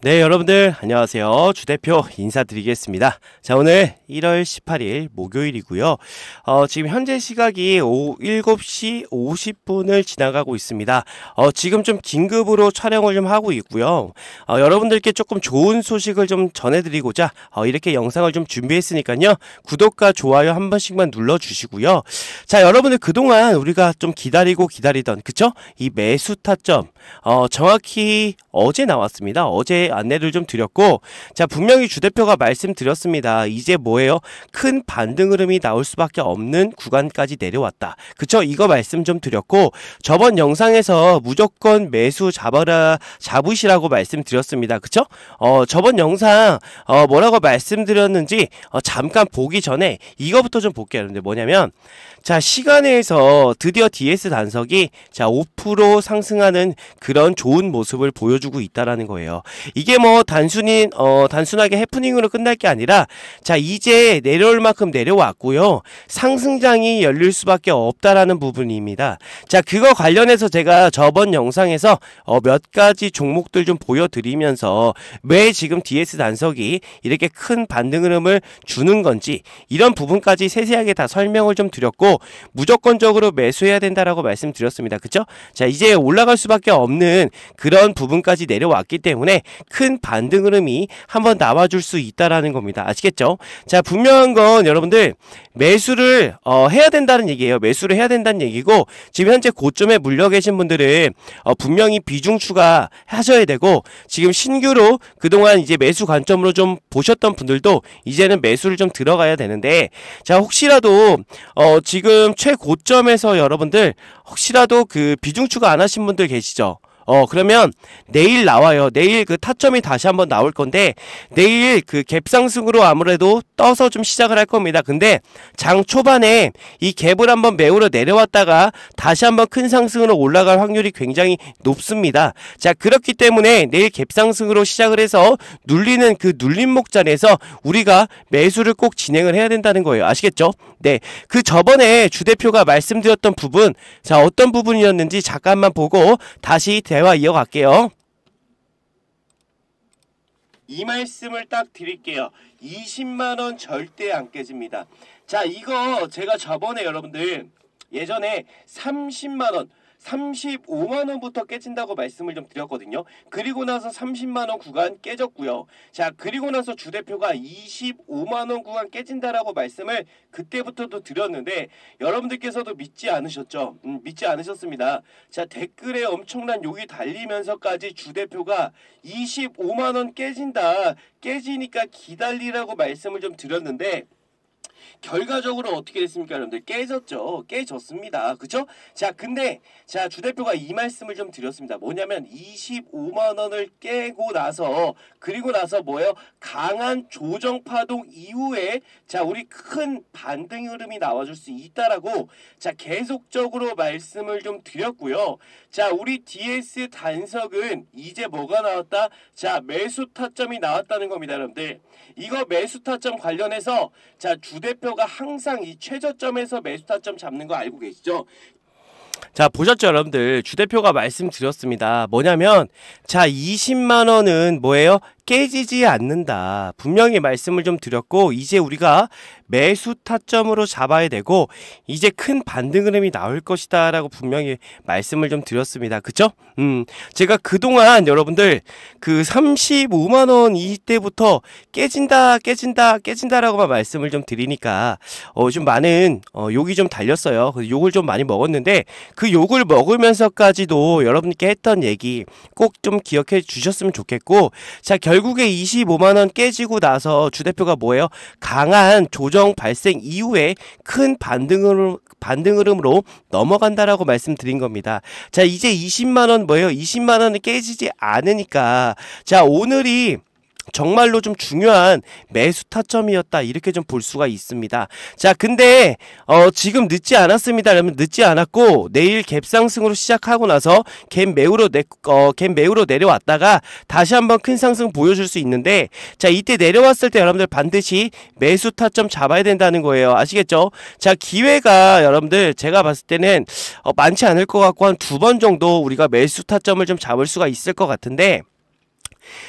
네, 여러분들 안녕하세요. 주 대표 인사드리겠습니다. 자, 오늘 1월 18일 목요일이고요. 어, 지금 현재 시각이 오후 7시 50분을 지나가고 있습니다. 어, 지금 좀 긴급으로 촬영을 좀 하고 있고요. 어, 여러분들께 조금 좋은 소식을 좀 전해드리고자 어, 이렇게 영상을 좀 준비했으니까요. 구독과 좋아요 한 번씩만 눌러주시고요. 자, 여러분들 그동안 우리가 좀 기다리고 기다리던 그쵸? 이 매수 타점 어, 정확히 어제 나왔습니다. 어제 안내를 좀 드렸고 자 분명히 주대표가 말씀드렸습니다. 이제 뭐예요? 큰 반등 흐름이 나올 수밖에 없는 구간까지 내려왔다. 그쵸? 이거 말씀 좀 드렸고 저번 영상에서 무조건 매수 잡아라 잡으시라고 말씀드렸습니다. 그쵸? 어 저번 영상 어 뭐라고 말씀드렸는지 어, 잠깐 보기 전에 이거부터 좀 볼게요. 여러분 뭐냐면 자 시간에서 드디어 DS 단석이 자5% 상승하는 그런 좋은 모습을 보여주고 있다라는 거예요. 이게 뭐 단순히 어 단순하게 해프닝으로 끝날 게 아니라 자 이제 내려올 만큼 내려왔고요. 상승장이 열릴 수밖에 없다라는 부분입니다. 자 그거 관련해서 제가 저번 영상에서 어몇 가지 종목들 좀 보여드리면서 왜 지금 DS 단석이 이렇게 큰 반등 흐름을 주는 건지 이런 부분까지 세세하게 다 설명을 좀 드렸고 무조건적으로 매수해야 된다라고 말씀드렸습니다. 그쵸? 자 이제 올라갈 수밖에 없는 그런 부분까지 내려왔기 때문에 큰 반등 흐름이 한번 나와줄 수 있다라는 겁니다. 아시겠죠? 자 분명한 건 여러분들 매수를 어, 해야 된다는 얘기예요. 매수를 해야 된다는 얘기고 지금 현재 고점에 물려 계신 분들은 어, 분명히 비중 추가하셔야 되고 지금 신규로 그동안 이제 매수 관점으로 좀 보셨던 분들도 이제는 매수를 좀 들어가야 되는데 자 혹시라도 어, 지금 최고점에서 여러분들 혹시라도 그 비중 추가 안 하신 분들 계시죠? 어, 그러면 내일 나와요. 내일 그 타점이 다시 한번 나올 건데 내일 그 갭상승으로 아무래도 떠서 좀 시작을 할 겁니다. 근데 장 초반에 이 갭을 한번 매우러 내려왔다가 다시 한번 큰 상승으로 올라갈 확률이 굉장히 높습니다. 자, 그렇기 때문에 내일 갭상승으로 시작을 해서 눌리는 그 눌림목 자리에서 우리가 매수를 꼭 진행을 해야 된다는 거예요. 아시겠죠? 네. 그 저번에 주 대표가 말씀드렸던 부분 자, 어떤 부분이었는지 잠깐만 보고 다시 대 대화 이어갈게요. 이 말씀을 딱 드릴게요. 20만원 절대 안 깨집니다. 자 이거 제가 저번에 여러분들 예전에 30만원 35만 원부터 깨진다고 말씀을 좀 드렸거든요. 그리고 나서 30만 원 구간 깨졌고요. 자, 그리고 나서 주 대표가 25만 원 구간 깨진다라고 말씀을 그때부터도 드렸는데 여러분들께서도 믿지 않으셨죠? 음, 믿지 않으셨습니다. 자, 댓글에 엄청난 욕이 달리면서까지 주 대표가 25만 원 깨진다. 깨지니까 기다리라고 말씀을 좀 드렸는데 결과적으로 어떻게 됐습니까 여러분들 깨졌죠 깨졌습니다 그쵸 자 근데 자 주대표가 이 말씀을 좀 드렸습니다 뭐냐면 25만원을 깨고 나서 그리고 나서 뭐예요 강한 조정 파동 이후에 자 우리 큰 반등 흐름이 나와줄 수 있다라고 자 계속적으로 말씀을 좀 드렸고요 자 우리 DS 단석은 이제 뭐가 나왔다 자 매수 타점이 나왔다는 겁니다 여러분들 이거 매수 타점 관련해서 자 주대표 대표가 항상 이 최저점에서 매수타점 잡는 거 알고 계시죠? 자 보셨죠 여러분들 주대표가 말씀드렸습니다 뭐냐면 자 20만원은 뭐예요 깨지지 않는다. 분명히 말씀을 좀 드렸고 이제 우리가 매수 타점으로 잡아야 되고 이제 큰 반등 흐름이 나올 것이다 라고 분명히 말씀을 좀 드렸습니다. 그쵸? 음 제가 그동안 여러분들 그 35만원 이때부터 깨진다 깨진다 깨진다 라고만 말씀을 좀 드리니까 어좀 많은 어 욕이 좀 달렸어요. 그래서 욕을 좀 많이 먹었는데 그 욕을 먹으면서까지도 여러분께 했던 얘기 꼭 좀 기억해 주셨으면 좋겠고 자 결. 결국에 25만 원 깨지고 나서 주 대표가 뭐예요? 강한 조정 발생 이후에 큰 반등으로 반등 흐름으로 넘어간다라고 말씀드린 겁니다. 자, 이제 20만 원 뭐예요? 20만 원은 깨지지 않으니까 자, 오늘이 정말로 좀 중요한 매수 타점이었다 이렇게 좀 볼 수가 있습니다. 자 근데 어, 지금 늦지 않았습니다. 그러면 늦지 않았고 내일 갭 상승으로 시작하고 나서 갭 매우로 내, 어, 갭 매우로 내려왔다가 다시 한번 큰 상승 보여줄 수 있는데 자 이때 내려왔을 때 여러분들 반드시 매수 타점 잡아야 된다는 거예요. 아시겠죠? 자 기회가 여러분들 제가 봤을 때는 어, 많지 않을 것 같고 한 두 번 정도 우리가 매수 타점을 좀 잡을 수가 있을 것 같은데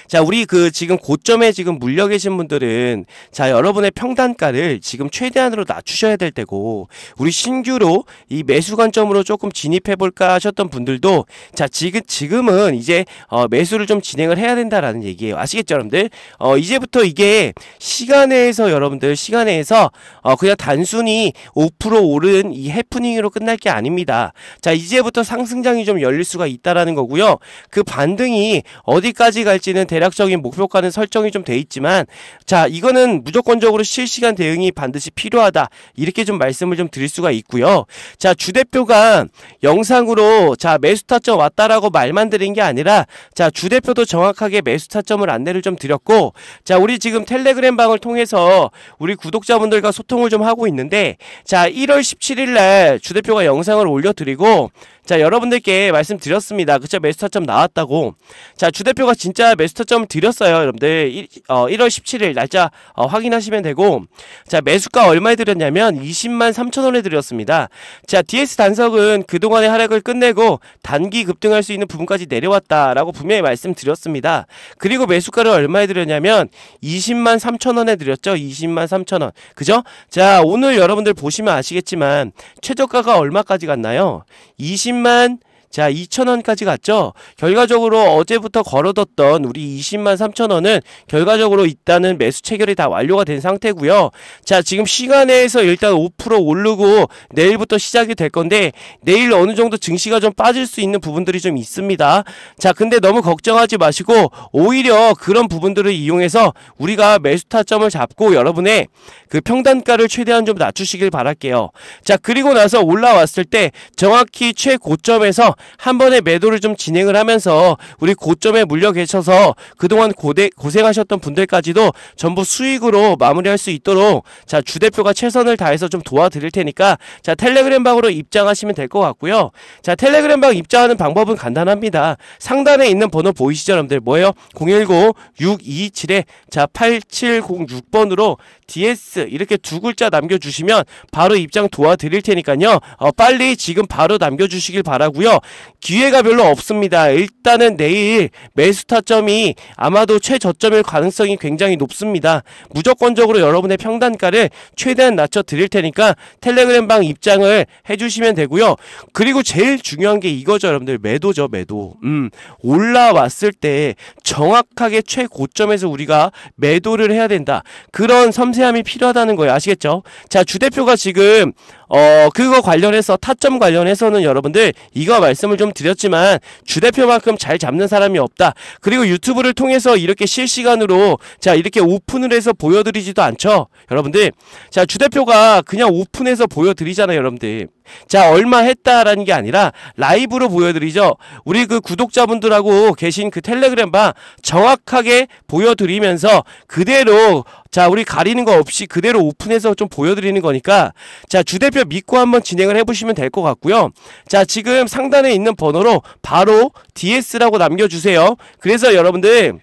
자, 우리 그 지금 고점에 지금 물려 계신 분들은 자, 여러분의 평단가를 지금 최대한으로 낮추셔야 될 때고 우리 신규로 이 매수 관점으로 조금 진입해 볼까 하셨던 분들도 자, 지금 지금은 이제 어, 매수를 좀 진행을 해야 된다라는 얘기예요. 아시겠죠, 여러분들? 어, 이제부터 이게 시간에서 여러분들 시간에서 어, 그냥 단순히 5% 오른 이 해프닝으로 끝날 게 아닙니다. 자, 이제부터 상승장이 좀 열릴 수가 있다라는 거고요. 그 반등이 어디까지 갈지 될지는 대략적인 목표가는 설정이 좀 돼 있지만 자 이거는 무조건적으로 실시간 대응이 반드시 필요하다 이렇게 좀 말씀을 좀 드릴 수가 있고요 자 주대표가 영상으로 자 매수 타점 왔다라고 말만 드린 게 아니라 자 주대표도 정확하게 매수 타점을 안내를 좀 드렸고 자 우리 지금 텔레그램 방을 통해서 우리 구독자분들과 소통을 좀 하고 있는데 자 1월 17일 날 주대표가 영상을 올려드리고 자 여러분들께 말씀드렸습니다. 그쵸 매수타점 나왔다고 자 주대표가 진짜 매수타점 드렸어요. 여러분들 1, 어, 월 17일 날짜 어, 확인하시면 되고 자 매수가 얼마에 드렸냐면 20만 3천원에 드렸습니다. 자 DS 단석은 그동안의 하락을 끝내고 단기 급등할 수 있는 부분까지 내려왔다라고 분명히 말씀드렸습니다. 그리고 매수가를 얼마에 드렸냐면 20만 3천원에 드렸죠. 20만 3천원 그죠? 자 오늘 여러분들 보시면 아시겠지만 최저가가 얼마까지 갔나요? 20 man 자, 2천원까지 갔죠? 결과적으로 어제부터 걸어뒀던 우리 20만 3천원은 결과적으로 있다는 매수 체결이 다 완료가 된 상태고요. 자, 지금 시간에서 일단 5% 오르고 내일부터 시작이 될 건데 내일 어느 정도 증시가 좀 빠질 수 있는 부분들이 좀 있습니다. 자, 근데 너무 걱정하지 마시고 오히려 그런 부분들을 이용해서 우리가 매수 타점을 잡고 여러분의 그 평단가를 최대한 좀 낮추시길 바랄게요. 자, 그리고 나서 올라왔을 때 정확히 최고점에서 한 번에 매도를 좀 진행을 하면서 우리 고점에 물려 계셔서 그동안 고대, 고생하셨던 분들까지도 전부 수익으로 마무리할 수 있도록 자 주대표가 최선을 다해서 좀 도와드릴 테니까 자 텔레그램 방으로 입장하시면 될 것 같고요. 자 텔레그램 방 입장하는 방법은 간단합니다. 상단에 있는 번호 보이시죠 여러분들 뭐예요? 010-627-8706번으로 DS 이렇게 두 글자 남겨주시면 바로 입장 도와드릴 테니까요. 어, 빨리 지금 바로 남겨주시길 바라고요. 기회가 별로 없습니다. 일단은 내일 매수 타점이 아마도 최저점일 가능성이 굉장히 높습니다. 무조건적으로 여러분의 평단가를 최대한 낮춰 드릴 테니까 텔레그램 방 입장을 해주시면 되고요. 그리고 제일 중요한 게 이거죠, 여러분들 매도죠, 매도. 음 올라왔을 때 정확하게 최고점에서 우리가 매도를 해야 된다. 그런 섬세함이 필요하다는 거예요. 아시겠죠? 자, 주대표가 지금 어, 그거 관련해서 타점 관련해서는 여러분들 이거 말씀을 좀 드렸지만 주대표만큼 잘 잡는 사람이 없다. 그리고 유튜브를 통해서 이렇게 실시간으로 자, 이렇게 오픈을 해서 보여드리지도 않죠. 여러분들. 자, 주대표가 그냥 오픈해서 보여드리잖아요, 여러분들. 자 얼마 했다라는 게 아니라 라이브로 보여드리죠. 우리 그 구독자분들하고 계신 그 텔레그램 방 정확하게 보여드리면서 그대로 자 우리 가리는 거 없이 그대로 오픈해서 좀 보여드리는 거니까 자 주대표 믿고 한번 진행을 해보시면 될 것 같고요 자 지금 상단에 있는 번호로 바로 DS라고 남겨주세요 그래서 여러분들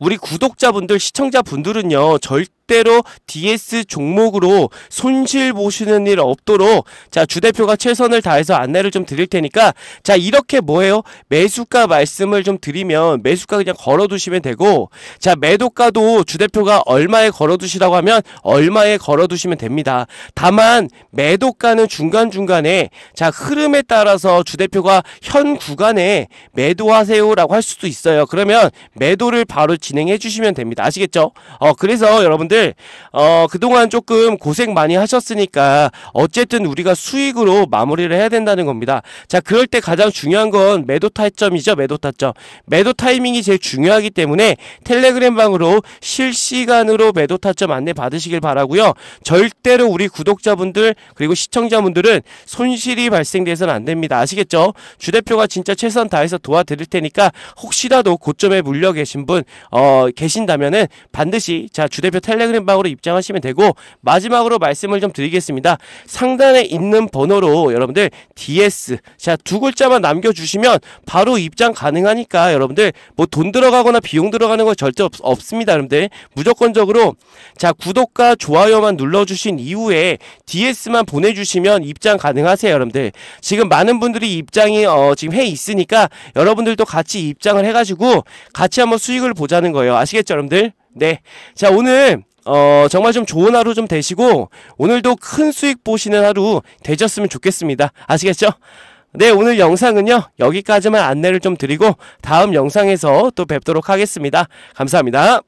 우리 구독자분들 시청자분들은요 절대 절대로 DS 종목으로 손실 보시는 일 없도록 자 주대표가 최선을 다해서 안내를 좀 드릴 테니까 자 이렇게 뭐예요? 매수가 말씀을 좀 드리면 매수가 그냥 걸어두시면 되고 자 매도가도 주대표가 얼마에 걸어두시라고 하면 얼마에 걸어두시면 됩니다. 다만 매도가는 중간중간에 자 흐름에 따라서 주대표가 현 구간에 매도하세요라고 할 수도 있어요. 그러면 매도를 바로 진행해 주시면 됩니다. 아시겠죠? 어 그래서 여러분들 분들 네, 어 그동안 조금 고생 많이 하셨으니까 어쨌든 우리가 수익으로 마무리를 해야 된다는 겁니다. 자 그럴 때 가장 중요한 건 매도 타점이죠. 매도 타점. 매도 타이밍이 제일 중요하기 때문에 텔레그램 방으로 실시간으로 매도 타점 안내 받으시길 바라고요. 절대로 우리 구독자분들 그리고 시청자분들은 손실이 발생돼서는 안 됩니다. 아시겠죠? 주 대표가 진짜 최선 다해서 도와드릴 테니까 혹시라도 고점에 물려 계신 분 어, 계신다면은 반드시 자주 대표 텔레 그램 텔레그램 방으로 입장하시면 되고 마지막으로 말씀을 좀 드리겠습니다. 상단에 있는 번호로 여러분들 DS 자 두 글자만 남겨주시면 바로 입장 가능하니까 여러분들 뭐 돈 들어가거나 비용 들어가는 거 절대 없, 없습니다. 여러분들 무조건적으로 자 구독과 좋아요만 눌러주신 이후에 DS만 보내주시면 입장 가능하세요. 여러분들 지금 많은 분들이 입장이 어, 지금 해 있으니까 여러분들도 같이 입장을 해가지고 같이 한번 수익을 보자는 거예요. 아시겠죠, 여러분들? 네. 자, 오늘 어, 정말 좀 좋은 하루 좀 되시고 오늘도 큰 수익 보시는 하루 되셨으면 좋겠습니다. 아시겠죠? 네, 오늘 영상은요. 여기까지만 안내를 좀 드리고 다음 영상에서 또 뵙도록 하겠습니다. 감사합니다.